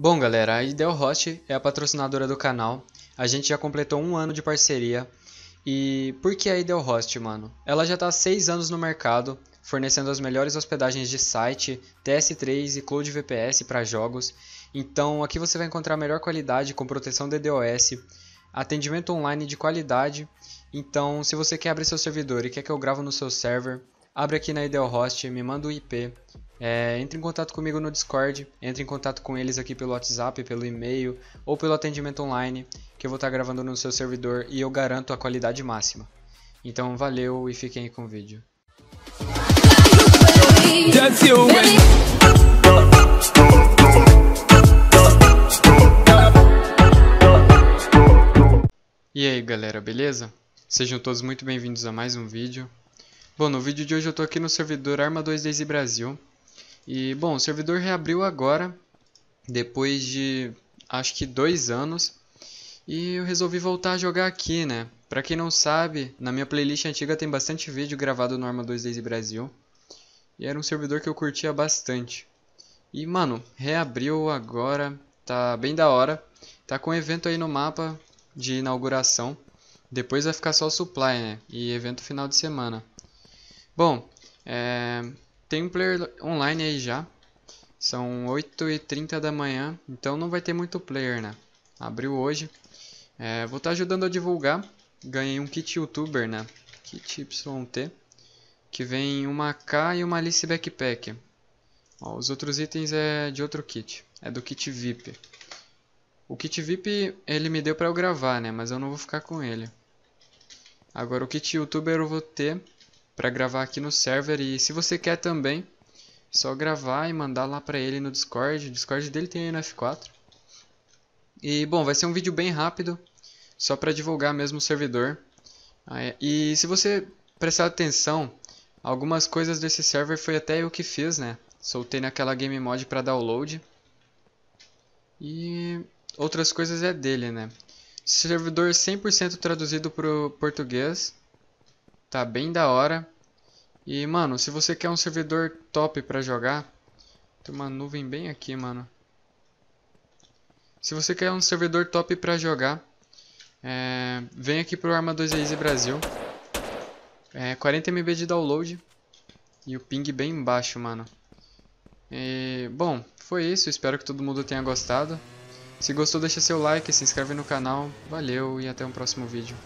Bom galera, a Ideal Host é a patrocinadora do canal, a gente já completou um ano de parceria e por que a Ideal Host, mano? Ela já está há seis anos no mercado, fornecendo as melhores hospedagens de site, TS3 e Cloud VPS para jogos. Então aqui você vai encontrar a melhor qualidade com proteção DDoS, atendimento online de qualidade. Então se você quer abrir seu servidor e quer que eu gravo no seu server, abre aqui na Ideal Host, me manda o IP é, entre em contato comigo no Discord, entre em contato com eles aqui pelo WhatsApp, pelo e-mail ou pelo atendimento online, que eu vou estar gravando no seu servidor e eu garanto a qualidade máxima. Então valeu e fiquem aí com o vídeo. E aí galera, beleza? Sejam todos muito bem-vindos a mais um vídeo. Bom, no vídeo de hoje eu estou aqui no servidor Arma 2 Daisy Brasil e, bom, o servidor reabriu agora, depois de acho que dois anos. E eu resolvi voltar a jogar aqui, né? Pra quem não sabe, na minha playlist antiga tem bastante vídeo gravado no Arma 2 Days Brasil. E era um servidor que eu curtia bastante. E, mano, reabriu agora, tá bem da hora. Tá com um evento aí no mapa de inauguração. Depois vai ficar só o supply, né? E evento final de semana. Bom, é... Tem um player online aí já. São 8h30 da manhã, então não vai ter muito player, né? Abriu hoje. É, vou estar tá ajudando a divulgar. Ganhei um kit youtuber, né? Kit YT. Que vem uma K e uma Alice Backpack. Ó, os outros itens é de outro kit. É do kit VIP. O kit VIP ele me deu para eu gravar, né? Mas eu não vou ficar com ele. Agora o kit youtuber eu vou ter para gravar aqui no server. E se você quer também, é só gravar e mandar lá para ele no Discord. O Discord dele tem aí no F4. E bom, vai ser um vídeo bem rápido, só para divulgar mesmo o servidor. Ah, é, e se você prestar atenção, algumas coisas desse server foi até eu que fiz, né? Soltei naquela game mod para download. E outras coisas é dele, né? Servidor 100% traduzido para o português. Tá bem da hora. E, mano, se você quer um servidor top pra jogar, tem uma nuvem bem aqui, mano. Se você quer um servidor top pra jogar, é, vem aqui pro Arma 2 Easy Brasil. É, 40 MB de download e o ping bem baixo, mano. E, bom, foi isso. Espero que todo mundo tenha gostado. Se gostou, deixa seu like, se inscreve no canal. Valeu e até o um próximo vídeo.